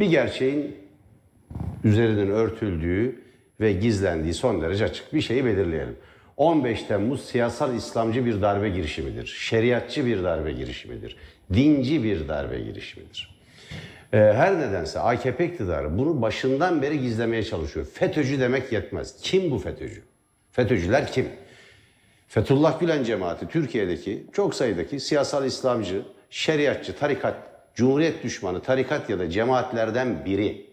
bir gerçeğin üzerinin örtüldüğü ve gizlendiği son derece açık bir şeyi belirleyelim. 15 Temmuz siyasal İslamcı bir darbe girişimidir. Şeriatçı bir darbe girişimidir. Dinci bir darbe girişimidir. Ee, her nedense AKP iktidarı bunu başından beri gizlemeye çalışıyor. FETÖ'cü demek yetmez. Kim bu FETÖ'cü? FETÖ'cüler kim? Fethullah Gülen cemaati Türkiye'deki çok sayıdaki siyasal İslamcı, şeriatçı, tarikat Cumhuriyet düşmanı tarikat ya da cemaatlerden biri.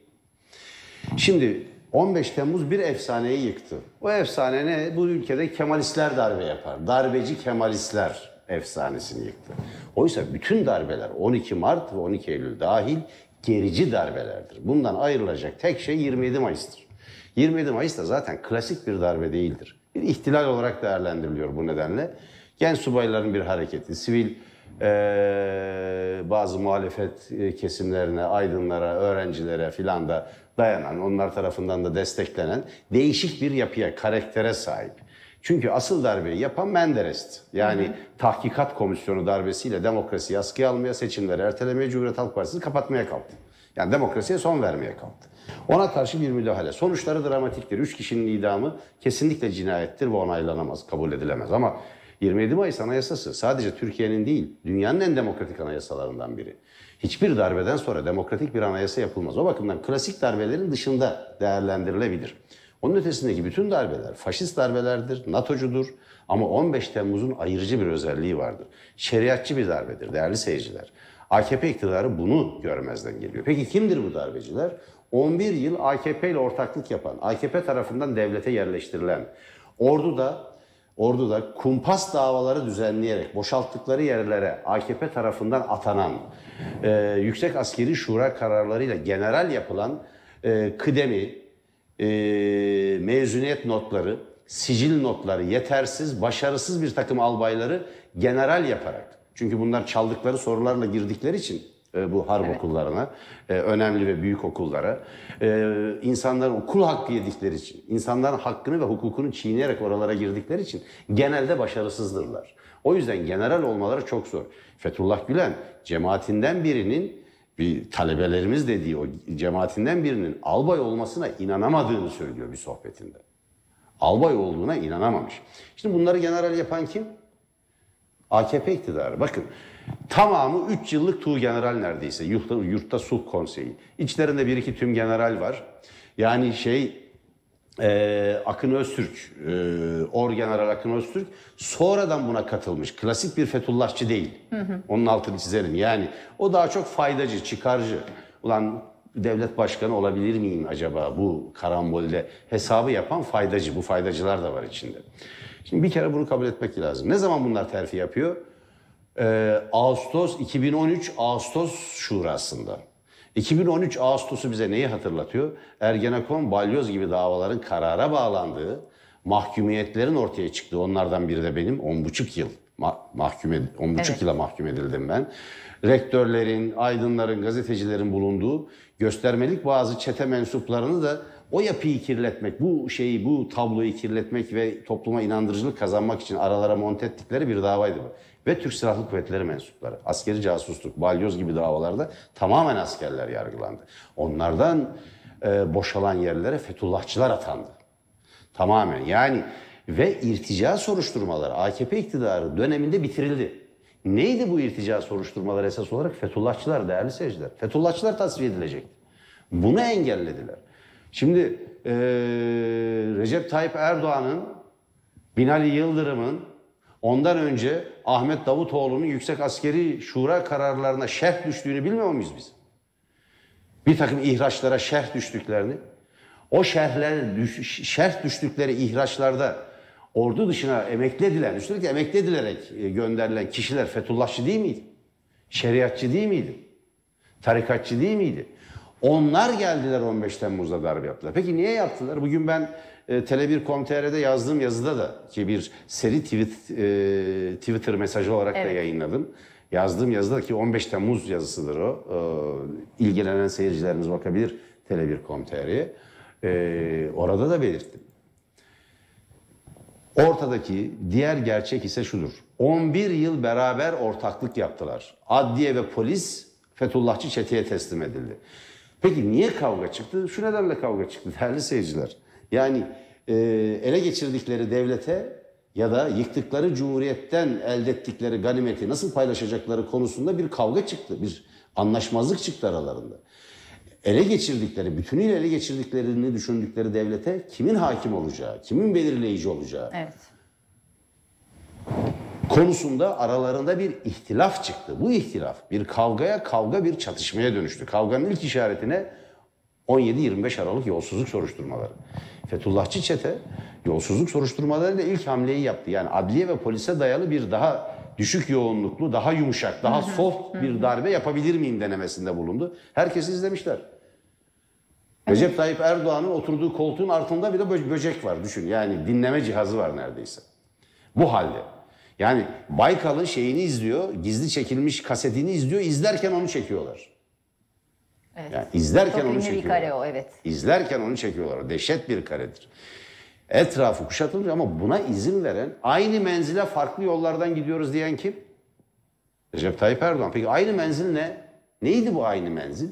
Şimdi 15 Temmuz bir efsaneyi yıktı. O efsane ne? Bu ülkede Kemalistler darbe yapar. Darbeci Kemalistler efsanesini yıktı. Oysa bütün darbeler 12 Mart ve 12 Eylül dahil gerici darbelerdir. Bundan ayrılacak tek şey 27 Mayıs'tır. 27 Mayıs da zaten klasik bir darbe değildir. Bir ihtilal olarak değerlendiriliyor bu nedenle. Genç subayların bir hareketi, sivil ee, bazı muhalefet e, kesimlerine, aydınlara, öğrencilere filan da dayanan, onlar tarafından da desteklenen değişik bir yapıya, karaktere sahip. Çünkü asıl darbeyi yapan Menderes'ti. Yani hı hı. tahkikat komisyonu darbesiyle demokrasi askıya almaya, seçimleri ertelemeye, Cumhuriyet Halk Partisi'ni kapatmaya kalktı. Yani demokrasiye son vermeye kalktı. Ona karşı bir müdahale. Sonuçları dramatiktir. Üç kişinin idamı kesinlikle cinayettir ve onaylanamaz, kabul edilemez. Ama 27 Mayıs Anayasası sadece Türkiye'nin değil, dünyanın en demokratik anayasalarından biri. Hiçbir darbeden sonra demokratik bir anayasa yapılmaz. O bakımdan klasik darbelerin dışında değerlendirilebilir. Onun ötesindeki bütün darbeler faşist darbelerdir, NATO'cudur ama 15 Temmuz'un ayırıcı bir özelliği vardır. Şeriatçı bir darbedir değerli seyirciler. AKP iktidarı bunu görmezden geliyor. Peki kimdir bu darbeciler? 11 yıl AKP ile ortaklık yapan, AKP tarafından devlete yerleştirilen, orduda Ordu'da kumpas davaları düzenleyerek boşalttıkları yerlere AKP tarafından atanan, e, Yüksek Askeri Şura kararlarıyla general yapılan e, kıdemi, e, mezuniyet notları, sicil notları, yetersiz, başarısız bir takım albayları general yaparak, çünkü bunlar çaldıkları sorularla girdikleri için e, bu harp evet. okullarına, e, önemli ve büyük okullara. E, insanların okul hakkı yedikleri için, insanların hakkını ve hukukunu çiğneyerek oralara girdikleri için genelde başarısızdırlar. O yüzden general olmaları çok zor. Fethullah Gülen cemaatinden birinin bir talebelerimiz dediği o cemaatinden birinin albay olmasına inanamadığını söylüyor bir sohbetinde. Albay olduğuna inanamamış. Şimdi bunları general yapan kim? AKP iktidarı. Bakın Tamamı 3 yıllık tuğ general neredeyse. Yurtta, yurtta sulh konseyi. İçlerinde bir iki tüm general var. Yani şey e, Akın Öztürk, e, general Akın Öztürk sonradan buna katılmış. Klasik bir Fethullahçı değil. Hı hı. Onun altını çizelim Yani o daha çok faydacı, çıkarcı. Ulan devlet başkanı olabilir miyim acaba bu karambolde hesabı yapan faydacı. Bu faydacılar da var içinde. Şimdi bir kere bunu kabul etmek lazım. Ne zaman bunlar terfi yapıyor? e, Ağustos 2013 Ağustos Şurası'nda. 2013 Ağustos'u bize neyi hatırlatıyor? Ergenekon, balyoz gibi davaların karara bağlandığı, mahkumiyetlerin ortaya çıktığı, onlardan biri de benim 10,5 yıl mahkum ed- 10,5 evet. yıla mahkum edildim ben. Rektörlerin, aydınların, gazetecilerin bulunduğu göstermelik bazı çete mensuplarını da o yapıyı kirletmek, bu şeyi, bu tabloyu kirletmek ve topluma inandırıcılık kazanmak için aralara monte ettikleri bir davaydı bu ve Türk Silahlı Kuvvetleri mensupları. Askeri casusluk, balyoz gibi davalarda tamamen askerler yargılandı. Onlardan e, boşalan yerlere Fethullahçılar atandı. Tamamen yani ve irtica soruşturmaları AKP iktidarı döneminde bitirildi. Neydi bu irtica soruşturmaları esas olarak? Fethullahçılar değerli seyirciler. Fethullahçılar tasfiye edilecekti. Bunu engellediler. Şimdi ee, Recep Tayyip Erdoğan'ın, Binali Yıldırım'ın Ondan önce Ahmet Davutoğlu'nun Yüksek Askeri Şura kararlarına şerh düştüğünü bilmiyor muyuz biz? Bir takım ihraçlara şerh düştüklerini, o şerhler, düş, şerh düştükleri ihraçlarda ordu dışına emekli edilen, üstelik emekli edilerek e, gönderilen kişiler Fethullahçı değil miydi? Şeriatçı değil miydi? Tarikatçı değil miydi? Onlar geldiler 15 Temmuz'da darbe yaptılar. Peki niye yaptılar? Bugün ben e, Tele1.com.tr'de yazdığım yazıda da ki bir seri tweet, e, Twitter mesajı olarak evet. da yayınladım. Yazdığım yazıda ki 15 Temmuz yazısıdır o. E, ilgilenen seyircilerimiz bakabilir Tele1.com.tr'ye. E, orada da belirttim. Ortadaki diğer gerçek ise şudur. 11 yıl beraber ortaklık yaptılar. Adliye ve polis Fethullahçı çeteye teslim edildi. Peki niye kavga çıktı? Şu nedenle kavga çıktı değerli seyirciler. Yani e, ele geçirdikleri devlete ya da yıktıkları cumhuriyetten elde ettikleri ganimeti nasıl paylaşacakları konusunda bir kavga çıktı. Bir anlaşmazlık çıktı aralarında. Ele geçirdikleri, bütünüyle ele geçirdiklerini düşündükleri devlete kimin hakim olacağı, kimin belirleyici olacağı evet. konusunda aralarında bir ihtilaf çıktı. Bu ihtilaf bir kavgaya, kavga bir çatışmaya dönüştü. Kavganın ilk işaretine 17-25 Aralık yolsuzluk soruşturmaları. Fethullahçı çete yolsuzluk soruşturmalarıyla ilk hamleyi yaptı. Yani adliye ve polise dayalı bir daha düşük yoğunluklu, daha yumuşak, daha soft bir darbe yapabilir miyim denemesinde bulundu. Herkes izlemişler. Recep Tayyip Erdoğan'ın oturduğu koltuğun altında bir de böcek var düşün. Yani dinleme cihazı var neredeyse. Bu halde. Yani Baykal'ın şeyini izliyor, gizli çekilmiş kasetini izliyor, izlerken onu çekiyorlar. Evet. Yani izlerken Çok onu çekiyorlar. bir kare o evet. İzlerken onu çekiyorlar. Dehşet bir karedir. Etrafı kuşatılmış ama buna izin veren aynı menzile farklı yollardan gidiyoruz diyen kim? Recep Tayyip Erdoğan. Peki aynı menzil ne? Neydi bu aynı menzil?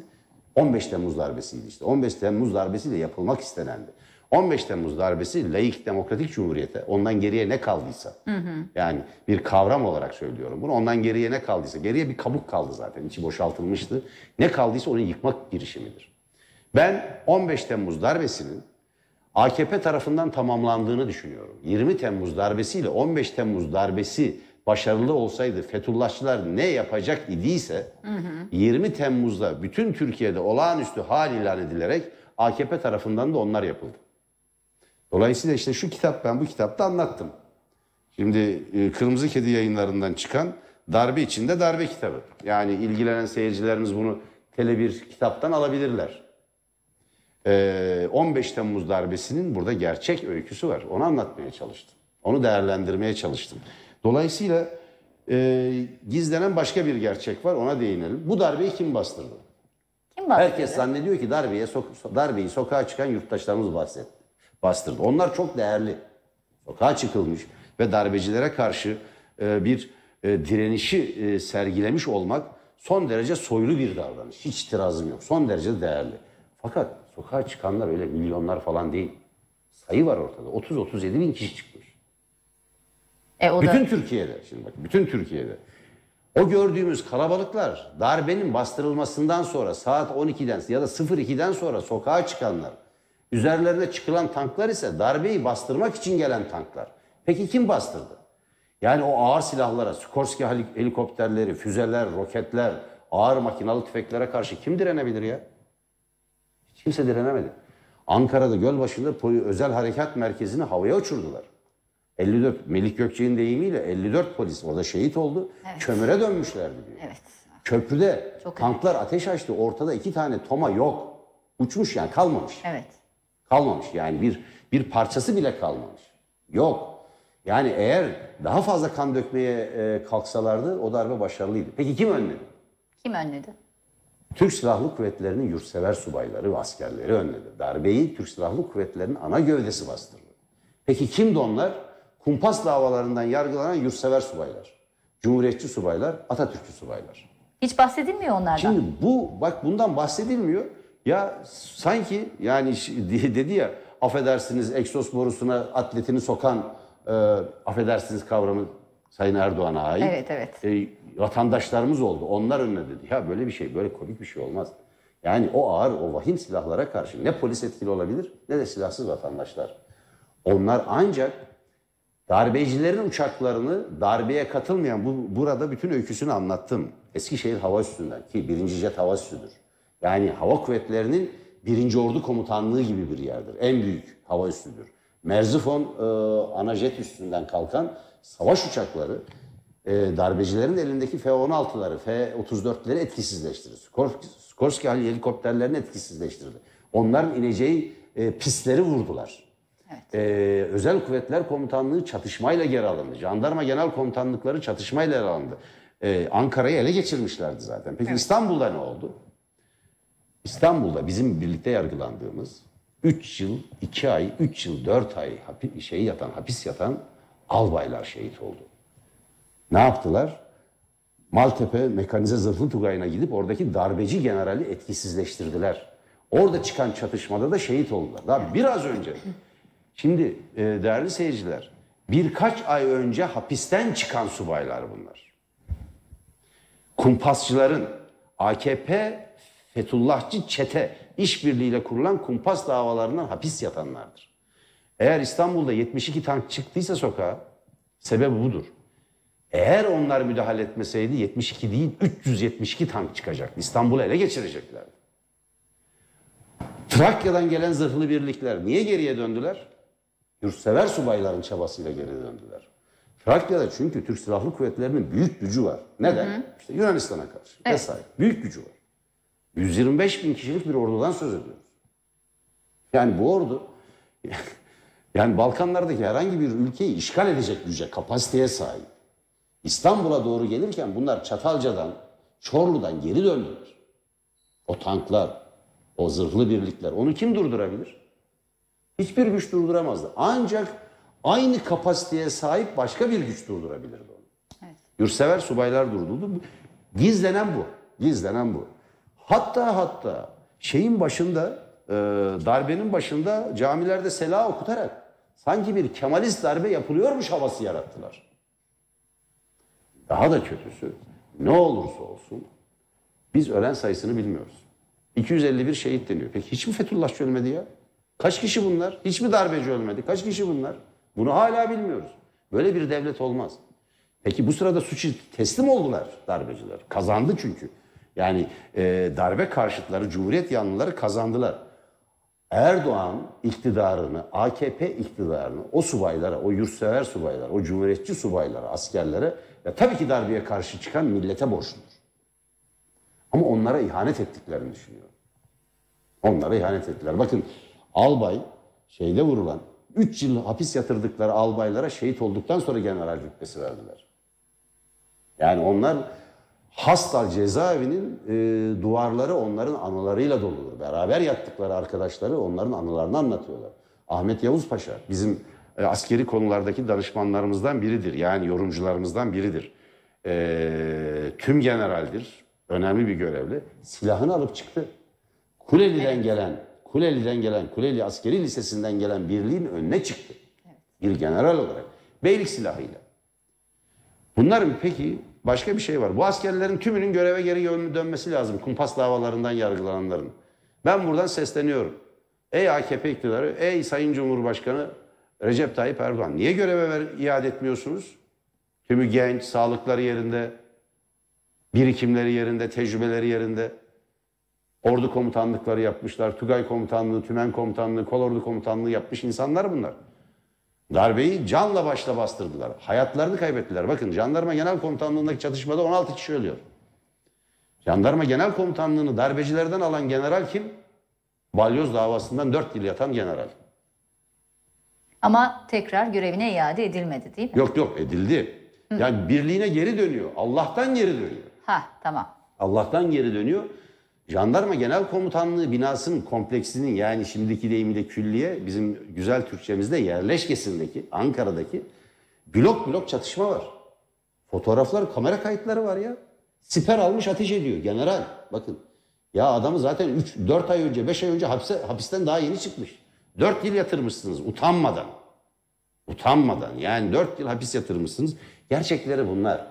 15 Temmuz darbesiydi işte. 15 Temmuz darbesi de yapılmak istenendi. 15 Temmuz darbesi laik demokratik cumhuriyete ondan geriye ne kaldıysa hı hı. yani bir kavram olarak söylüyorum bunu ondan geriye ne kaldıysa geriye bir kabuk kaldı zaten içi boşaltılmıştı. Ne kaldıysa onu yıkmak girişimidir. Ben 15 Temmuz darbesinin AKP tarafından tamamlandığını düşünüyorum. 20 Temmuz darbesiyle 15 Temmuz darbesi başarılı olsaydı Fethullahçılar ne yapacak idiyse hı hı. 20 Temmuz'da bütün Türkiye'de olağanüstü hal ilan edilerek AKP tarafından da onlar yapıldı. Dolayısıyla işte şu kitap ben bu kitapta anlattım. Şimdi e, Kırmızı Kedi yayınlarından çıkan Darbe içinde Darbe kitabı. Yani ilgilenen seyircilerimiz bunu tele bir kitaptan alabilirler. 15 e, Temmuz darbesinin burada gerçek öyküsü var. Onu anlatmaya çalıştım. Onu değerlendirmeye çalıştım. Dolayısıyla e, gizlenen başka bir gerçek var. Ona değinelim. Bu darbeyi kim bastırdı? Kim bastırdı? Herkes zannediyor ki darbeye darbeyi sokağa çıkan yurttaşlarımız bahsetti bastırdı. Onlar çok değerli. Sokağa çıkılmış ve darbecilere karşı e, bir e, direnişi e, sergilemiş olmak son derece soylu bir davranış. Hiç itirazım yok. Son derece değerli. Fakat sokağa çıkanlar öyle milyonlar falan değil. Sayı var ortada. 30-37 bin kişi çıkmış. E, o bütün da... Türkiye'de. Şimdi bak bütün Türkiye'de. O gördüğümüz kalabalıklar darbenin bastırılmasından sonra saat 12'den ya da 02'den sonra sokağa çıkanlar Üzerlerine çıkılan tanklar ise darbeyi bastırmak için gelen tanklar. Peki kim bastırdı? Yani o ağır silahlara, Skorsky helikopterleri, füzeler, roketler, ağır makinalı tüfeklere karşı kim direnebilir ya? Hiç kimse direnemedi. Ankara'da Gölbaşı'nda Poli Özel Harekat Merkezi'ni havaya uçurdular. 54 Melik Gökçe'nin deyimiyle 54 polis orada şehit oldu. Evet. Kömüre dönmüşlerdi diyor. Evet. Köprüde Çok tanklar önemli. ateş açtı. Ortada iki tane toma yok. Uçmuş yani kalmamış. Evet kalmamış. Yani bir bir parçası bile kalmamış. Yok. Yani eğer daha fazla kan dökmeye e, kalksalardı o darbe başarılıydı. Peki kim önledi? Kim önledi? Türk Silahlı Kuvvetleri'nin yurtsever subayları ve askerleri önledi. Darbeyi Türk Silahlı Kuvvetleri'nin ana gövdesi bastırdı. Peki kimdi onlar? Kumpas davalarından yargılanan yurtsever subaylar. Cumhuriyetçi subaylar, Atatürkçü subaylar. Hiç bahsedilmiyor onlardan. Şimdi bu, bak bundan bahsedilmiyor. Ya sanki yani dedi ya affedersiniz egzoz borusuna atletini sokan e, affedersiniz kavramı Sayın Erdoğan'a ait. Evet evet. E, vatandaşlarımız oldu. Onlar önüne dedi. Ya böyle bir şey böyle komik bir şey olmaz. Yani o ağır o vahim silahlara karşı ne polis etkili olabilir ne de silahsız vatandaşlar. Onlar ancak darbecilerin uçaklarını darbeye katılmayan bu, burada bütün öyküsünü anlattım. Eskişehir hava üstünden ki birinci jet hava üstüdür. Yani hava kuvvetlerinin birinci ordu komutanlığı gibi bir yerdir. En büyük hava üssüdür. Merzifon e, ana jet üstünden kalkan savaş uçakları e, darbecilerin elindeki F-16'ları, F-34'leri etkisizleştirir. Skorsky, hali helikopterlerini etkisizleştirdi. Onların ineceği e, pistleri vurdular. Evet. Ee, Özel Kuvvetler Komutanlığı çatışmayla geri alındı. Jandarma Genel Komutanlıkları çatışmayla geri alındı. Ee, Ankara'yı ele geçirmişlerdi zaten. Peki evet. İstanbul'da ne oldu? İstanbul'da bizim birlikte yargılandığımız 3 yıl, 2 ay, 3 yıl, 4 ay hapi, şey yatan, hapis yatan albaylar şehit oldu. Ne yaptılar? Maltepe Mekanize Zırhlı Tugayı'na gidip oradaki darbeci generali etkisizleştirdiler. Orada çıkan çatışmada da şehit oldular. Daha biraz önce. Şimdi e, değerli seyirciler, birkaç ay önce hapisten çıkan subaylar bunlar. Kumpasçıların, AKP Fethullahçı çete işbirliğiyle kurulan kumpas davalarından hapis yatanlardır. Eğer İstanbul'da 72 tank çıktıysa sokağa sebebi budur. Eğer onlar müdahale etmeseydi 72 değil 372 tank çıkacak. İstanbul'u ele geçireceklerdi. Trakya'dan gelen zırhlı birlikler niye geriye döndüler? Yurtsever subayların çabasıyla geri döndüler. Trakya'da çünkü Türk Silahlı Kuvvetleri'nin büyük gücü var. Neden? Hı hı. İşte Yunanistan'a karşı evet. vesaire. Büyük gücü var. 125 bin kişilik bir ordudan söz ediyoruz. Yani bu ordu yani Balkanlardaki herhangi bir ülkeyi işgal edecek güce, kapasiteye sahip. İstanbul'a doğru gelirken bunlar Çatalca'dan, Çorlu'dan geri döndüler. O tanklar, o zırhlı birlikler onu kim durdurabilir? Hiçbir güç durduramazdı. Ancak aynı kapasiteye sahip başka bir güç durdurabilirdi onu. Evet. Yurtsever subaylar durdurdu. Gizlenen bu. Gizlenen bu. Hatta hatta şeyin başında e, darbenin başında camilerde sela okutarak sanki bir kemalist darbe yapılıyormuş havası yarattılar. Daha da kötüsü ne olursa olsun biz ölen sayısını bilmiyoruz. 251 şehit deniyor. Peki hiç mi Fethullahçı ölmedi ya? Kaç kişi bunlar? Hiç mi darbeci ölmedi? Kaç kişi bunlar? Bunu hala bilmiyoruz. Böyle bir devlet olmaz. Peki bu sırada suçu teslim oldular darbeciler. Kazandı çünkü. Yani e, darbe karşıtları, Cumhuriyet yanlıları kazandılar. Erdoğan iktidarını, AKP iktidarını o subaylara, o yurtsever subaylara, o cumhuriyetçi subaylara, askerlere ve tabii ki darbeye karşı çıkan millete borçludur. Ama onlara ihanet ettiklerini düşünüyorum. Onlara ihanet ettiler. Bakın albay şeyde vurulan, 3 yıl hapis yatırdıkları albaylara şehit olduktan sonra general rütbesi verdiler. Yani onlar Hastal cezaevinin e, duvarları onların anılarıyla doludur. Beraber yattıkları arkadaşları onların anılarını anlatıyorlar. Ahmet Yavuz Paşa bizim e, askeri konulardaki danışmanlarımızdan biridir. Yani yorumcularımızdan biridir. E, tüm generaldir. Önemli bir görevli. Silahını alıp çıktı. Kuleli'den gelen, Kuleli'den gelen, Kuleli Askeri Lisesi'nden gelen birliğin önüne çıktı. Bir general olarak. Beylik silahıyla. Bunlar mı peki başka bir şey var. Bu askerlerin tümünün göreve geri yönlü dönmesi lazım. Kumpas davalarından yargılananların. Ben buradan sesleniyorum. Ey AKP iktidarı, ey Sayın Cumhurbaşkanı Recep Tayyip Erdoğan. Niye göreve ver, iade etmiyorsunuz? Tümü genç, sağlıkları yerinde, birikimleri yerinde, tecrübeleri yerinde. Ordu komutanlıkları yapmışlar, Tugay komutanlığı, Tümen komutanlığı, Kolordu komutanlığı yapmış insanlar bunlar. Darbeyi canla başla bastırdılar. Hayatlarını kaybettiler. Bakın jandarma genel komutanlığındaki çatışmada 16 kişi ölüyor. Jandarma genel komutanlığını darbecilerden alan general kim? Balyoz davasından 4 yıl yatan general. Ama tekrar görevine iade edilmedi değil mi? Yok yok edildi. Hı. Yani birliğine geri dönüyor. Allah'tan geri dönüyor. Ha tamam. Allah'tan geri dönüyor. Jandarma Genel Komutanlığı binasının kompleksinin yani şimdiki deyimiyle külliye bizim güzel Türkçemizde yerleşkesindeki Ankara'daki blok blok çatışma var. Fotoğraflar, kamera kayıtları var ya. Siper almış ateş ediyor general. Bakın ya adamı zaten 3 4 ay önce 5 ay önce hapse, hapisten daha yeni çıkmış. 4 yıl yatırmışsınız utanmadan. Utanmadan yani 4 yıl hapis yatırmışsınız. Gerçekleri bunlar.